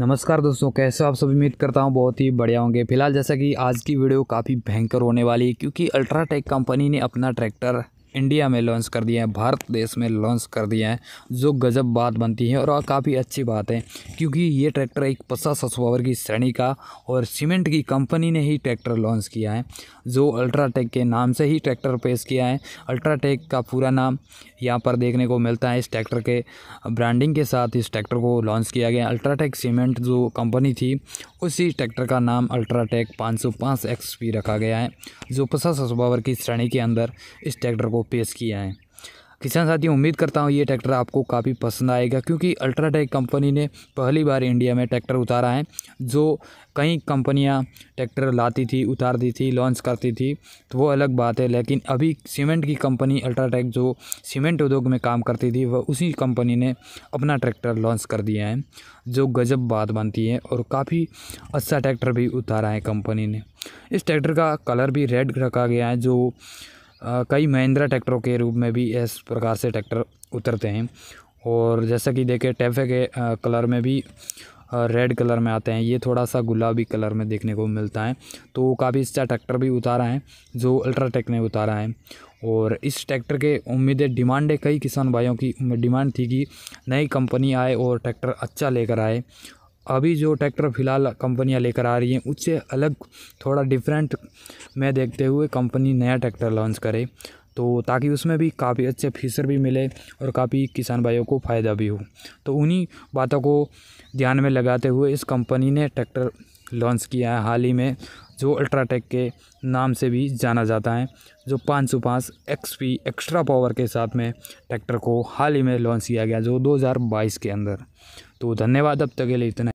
नमस्कार दोस्तों कैसे हो आप सभी उम्मीद करता हूँ बहुत ही बढ़िया होंगे फिलहाल जैसा कि आज की वीडियो काफ़ी भयंकर होने वाली है क्योंकि अल्ट्राटेक कंपनी ने अपना ट्रैक्टर इंडिया में लॉन्च कर दिए हैं भारत देश में लॉन्च कर दिए हैं जो गजब बात बनती है और काफ़ी अच्छी बात है क्योंकि ये ट्रैक्टर एक पचास सौ पावर की श्रेणी का और सीमेंट की कंपनी ने ही ट्रैक्टर लॉन्च किया है जो अल्ट्राटेक के नाम से ही ट्रैक्टर पेश किया है अल्ट्राटेक का पूरा नाम यहाँ पर देखने को मिलता है इस ट्रैक्टर के ब्रांडिंग के साथ इस ट्रैक्टर को लॉन्च किया गया अल्ट्राटेक सीमेंट जो कंपनी थी उसी ट्रैक्टर का नाम अल्ट्राटेक पाँच सौ रखा गया है जो पचास सौ पावर की श्रेणी के अंदर इस ट्रैक्टर को पेश किया है किसान साथियों उम्मीद करता हूँ ये ट्रैक्टर आपको काफ़ी पसंद आएगा क्योंकि अल्ट्राटेक कंपनी ने पहली बार इंडिया में ट्रैक्टर उतारा है जो कई कंपनियाँ ट्रैक्टर लाती थी उतारती थी लॉन्च करती थी तो वो अलग बात है लेकिन अभी सीमेंट की कंपनी अल्ट्राटेक जो सीमेंट उद्योग में काम करती थी वह उसी कंपनी ने अपना ट्रैक्टर लॉन्च कर दिया है जो गजब बात बनती है और काफ़ी अच्छा ट्रैक्टर भी उतारा है कंपनी ने इस ट्रैक्टर का कलर भी रेड रखा गया है जो कई महिंद्रा ट्रैक्टरों के रूप में भी इस प्रकार से ट्रैक्टर उतरते हैं और जैसा कि देखें टैफे के कलर में भी रेड कलर में आते हैं ये थोड़ा सा गुलाबी कलर में देखने को मिलता है तो काफ़ी अच्छा ट्रैक्टर भी उतारा है जो अल्ट्राटेक ने उतारा है और इस ट्रैक्टर के उम्मीदें डिमांड है कई किसान भाइयों की डिमांड थी कि नई कंपनी आए और ट्रैक्टर अच्छा लेकर आए अभी जो ट्रैक्टर फ़िलहाल कंपनियां लेकर आ रही हैं उससे अलग थोड़ा डिफरेंट में देखते हुए कंपनी नया ट्रैक्टर लॉन्च करे तो ताकि उसमें भी काफ़ी अच्छे फीसर भी मिले और काफ़ी किसान भाइयों को फ़ायदा भी हो तो उन्हीं बातों को ध्यान में लगाते हुए इस कंपनी ने ट्रैक्टर लॉन्च किया है हाल ही में जो अल्ट्राटेक के नाम से भी जाना जाता है जो पाँच सौ पाँच एक्स पी एक्स्ट्रा पावर के साथ में ट्रैक्टर को हाल ही में लॉन्च किया गया जो 2022 के अंदर तो धन्यवाद अब तक के लिए इतना